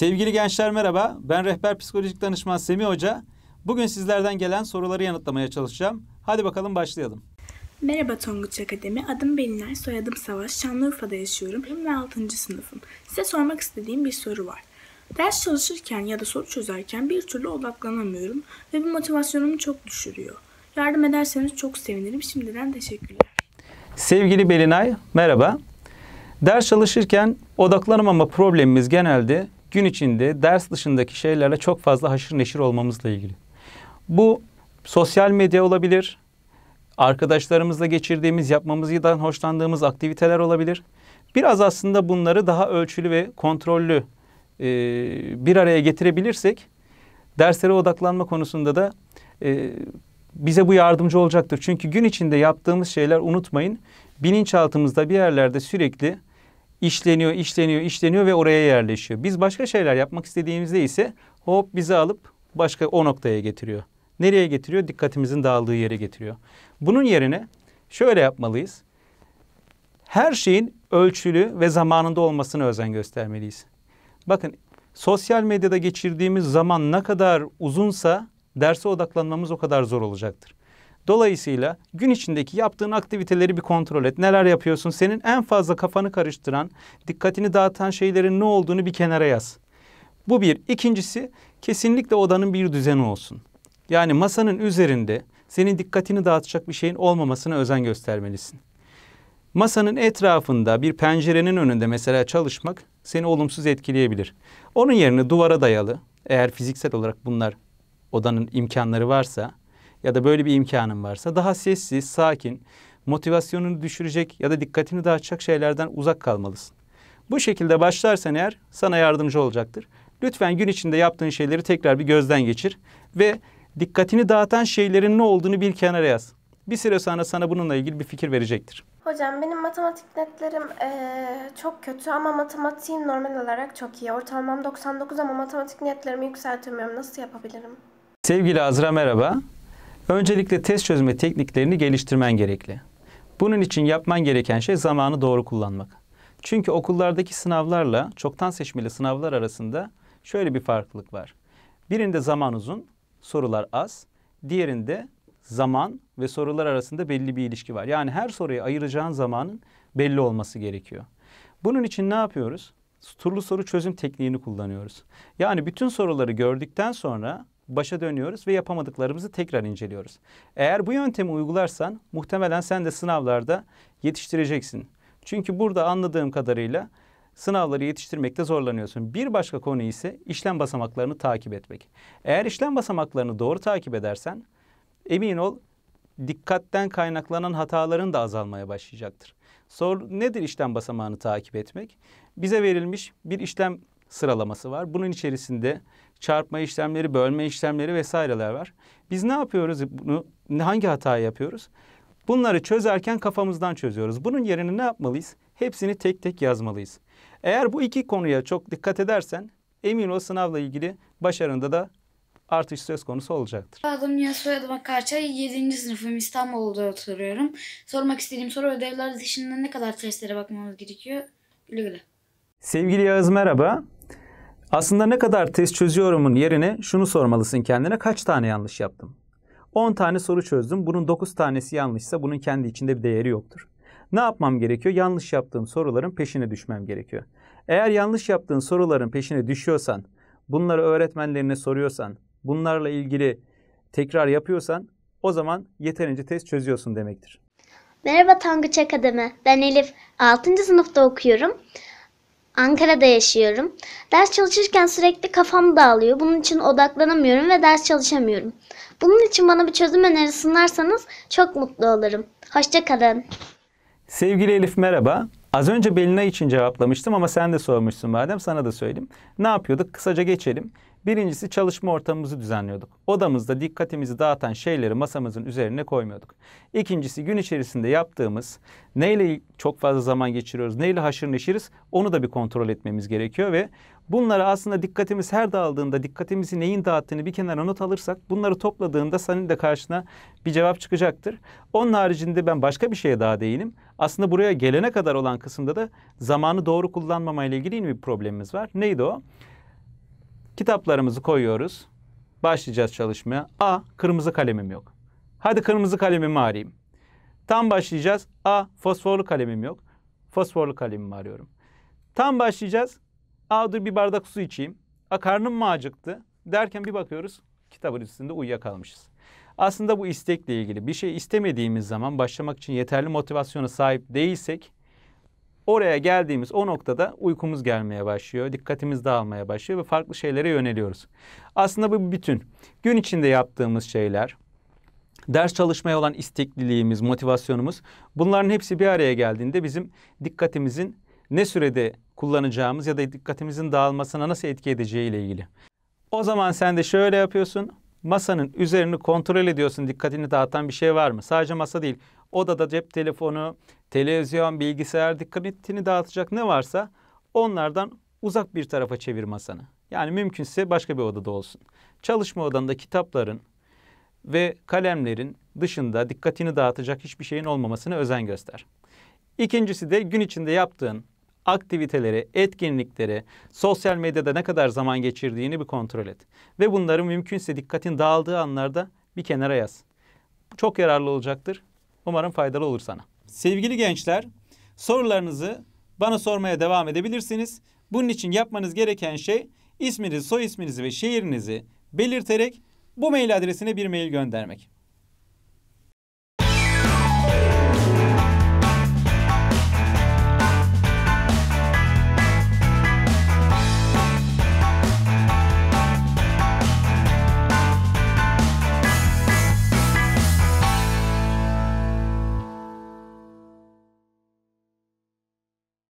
Sevgili gençler merhaba. Ben rehber psikolojik danışman Semih Hoca. Bugün sizlerden gelen soruları yanıtlamaya çalışacağım. Hadi bakalım başlayalım. Merhaba Tonguç Akademi. Adım Belinay, soyadım Savaş. Şanlıurfa'da yaşıyorum. 20 6. sınıfım. Size sormak istediğim bir soru var. Ders çalışırken ya da soru çözerken bir türlü odaklanamıyorum ve bu motivasyonumu çok düşürüyor. Yardım ederseniz çok sevinirim. Şimdiden teşekkürler. Sevgili Belinay, merhaba. Ders çalışırken odaklanamama problemimiz genelde gün içinde ders dışındaki şeylerle çok fazla haşır neşir olmamızla ilgili. Bu sosyal medya olabilir, arkadaşlarımızla geçirdiğimiz, yapmamızdan hoşlandığımız aktiviteler olabilir. Biraz aslında bunları daha ölçülü ve kontrollü e, bir araya getirebilirsek derslere odaklanma konusunda da e, bize bu yardımcı olacaktır. Çünkü gün içinde yaptığımız şeyler unutmayın bilinçaltımızda bir yerlerde sürekli işleniyor, işleniyor, işleniyor ve oraya yerleşiyor. Biz başka şeyler yapmak istediğimizde ise hop bizi alıp başka o noktaya getiriyor. Nereye getiriyor? Dikkatimizin dağıldığı yere getiriyor. Bunun yerine şöyle yapmalıyız. Her şeyin ölçülü ve zamanında olmasına özen göstermeliyiz. Bakın sosyal medyada geçirdiğimiz zaman ne kadar uzunsa derse odaklanmamız o kadar zor olacaktır. Dolayısıyla gün içindeki yaptığın aktiviteleri bir kontrol et. Neler yapıyorsun? Senin en fazla kafanı karıştıran, dikkatini dağıtan şeylerin ne olduğunu bir kenara yaz. Bu bir. İkincisi kesinlikle odanın bir düzeni olsun. Yani masanın üzerinde senin dikkatini dağıtacak bir şeyin olmamasına özen göstermelisin. Masanın etrafında bir pencerenin önünde mesela çalışmak seni olumsuz etkileyebilir. Onun yerine duvara dayalı eğer fiziksel olarak bunlar odanın imkanları varsa ya da böyle bir imkanın varsa daha sessiz, sakin, motivasyonunu düşürecek ya da dikkatini dağıtacak şeylerden uzak kalmalısın. Bu şekilde başlarsan eğer sana yardımcı olacaktır. Lütfen gün içinde yaptığın şeyleri tekrar bir gözden geçir ve dikkatini dağıtan şeylerin ne olduğunu bir kenara yaz. Bir süre sonra sana bununla ilgili bir fikir verecektir. Hocam benim matematik netlerim ee, çok kötü ama matematiğim normal olarak çok iyi. Ortalamam 99 ama matematik netlerimi yükseltemiyorum. Nasıl yapabilirim? Sevgili Azra merhaba. Öncelikle test çözme tekniklerini geliştirmen gerekli. Bunun için yapman gereken şey zamanı doğru kullanmak. Çünkü okullardaki sınavlarla çoktan seçmeli sınavlar arasında şöyle bir farklılık var. Birinde zaman uzun, sorular az. Diğerinde zaman ve sorular arasında belli bir ilişki var. Yani her soruya ayıracağın zamanın belli olması gerekiyor. Bunun için ne yapıyoruz? Turlu soru çözüm tekniğini kullanıyoruz. Yani bütün soruları gördükten sonra başa dönüyoruz ve yapamadıklarımızı tekrar inceliyoruz. Eğer bu yöntemi uygularsan muhtemelen sen de sınavlarda yetiştireceksin. Çünkü burada anladığım kadarıyla sınavları yetiştirmekte zorlanıyorsun. Bir başka konu ise işlem basamaklarını takip etmek. Eğer işlem basamaklarını doğru takip edersen emin ol dikkatten kaynaklanan hataların da azalmaya başlayacaktır. Sor nedir işlem basamağını takip etmek? Bize verilmiş bir işlem sıralaması var. Bunun içerisinde çarpma işlemleri, bölme işlemleri vesaireler var. Biz ne yapıyoruz bunu? Hangi hatayı yapıyoruz? Bunları çözerken kafamızdan çözüyoruz. Bunun yerine ne yapmalıyız? Hepsini tek tek yazmalıyız. Eğer bu iki konuya çok dikkat edersen emin ol sınavla ilgili başarında da artış söz konusu olacaktır. Adım ya soyadım Akarça. 7. sınıfım İstanbul'da oturuyorum. Sormak istediğim soru ödevler dışında ne kadar testlere bakmamız gerekiyor? Güle güle. Sevgili Yağız merhaba. Aslında ne kadar test çözüyorumun yerine şunu sormalısın kendine kaç tane yanlış yaptım? 10 tane soru çözdüm. Bunun 9 tanesi yanlışsa bunun kendi içinde bir değeri yoktur. Ne yapmam gerekiyor? Yanlış yaptığım soruların peşine düşmem gerekiyor. Eğer yanlış yaptığın soruların peşine düşüyorsan, bunları öğretmenlerine soruyorsan, bunlarla ilgili tekrar yapıyorsan o zaman yeterince test çözüyorsun demektir. Merhaba Tanguç Akademi. Ben Elif. 6. sınıfta okuyorum. Ankara'da yaşıyorum. Ders çalışırken sürekli kafam dağılıyor. Bunun için odaklanamıyorum ve ders çalışamıyorum. Bunun için bana bir çözüm öneri sunarsanız çok mutlu olurum. Hoşçakalın. Sevgili Elif merhaba. Az önce Belina için cevaplamıştım ama sen de sormuşsun madem sana da söyleyeyim. Ne yapıyorduk? Kısaca geçelim. Birincisi çalışma ortamımızı düzenliyorduk. Odamızda dikkatimizi dağıtan şeyleri masamızın üzerine koymuyorduk. İkincisi gün içerisinde yaptığımız neyle çok fazla zaman geçiriyoruz, neyle haşır neşiriz onu da bir kontrol etmemiz gerekiyor ve bunları aslında dikkatimiz her dağıldığında dikkatimizi neyin dağıttığını bir kenara not alırsak bunları topladığında senin de karşına bir cevap çıkacaktır. Onun haricinde ben başka bir şeye daha değinim. Aslında buraya gelene kadar olan kısımda da zamanı doğru kullanmamayla ilgili bir problemimiz var. Neydi o? Kitaplarımızı koyuyoruz. Başlayacağız çalışmaya. A. Kırmızı kalemim yok. Hadi kırmızı kalemimi arayayım. Tam başlayacağız. A. Fosforlu kalemim yok. Fosforlu kalemimi arıyorum. Tam başlayacağız. A dur bir bardak su içeyim. A karnım mı acıktı? Derken bir bakıyoruz kitabın üstünde uyuyakalmışız. Aslında bu istekle ilgili bir şey istemediğimiz zaman başlamak için yeterli motivasyona sahip değilsek Oraya geldiğimiz o noktada uykumuz gelmeye başlıyor. Dikkatimiz dağılmaya başlıyor ve farklı şeylere yöneliyoruz. Aslında bu bütün. Gün içinde yaptığımız şeyler, ders çalışmaya olan istekliliğimiz, motivasyonumuz bunların hepsi bir araya geldiğinde bizim dikkatimizin ne sürede kullanacağımız ya da dikkatimizin dağılmasına nasıl etki edeceği ile ilgili. O zaman sen de şöyle yapıyorsun masanın üzerini kontrol ediyorsun dikkatini dağıtan bir şey var mı? Sadece masa değil odada cep telefonu, televizyon, bilgisayar dikkatini dağıtacak ne varsa onlardan uzak bir tarafa çevir masanı. Yani mümkünse başka bir odada olsun. Çalışma odanda kitapların ve kalemlerin dışında dikkatini dağıtacak hiçbir şeyin olmamasına özen göster. İkincisi de gün içinde yaptığın aktiviteleri, etkinlikleri, sosyal medyada ne kadar zaman geçirdiğini bir kontrol et. Ve bunları mümkünse dikkatin dağıldığı anlarda bir kenara yaz. Çok yararlı olacaktır. Umarım faydalı olur sana. Sevgili gençler, sorularınızı bana sormaya devam edebilirsiniz. Bunun için yapmanız gereken şey isminizi, soy isminizi ve şehrinizi belirterek bu mail adresine bir mail göndermek.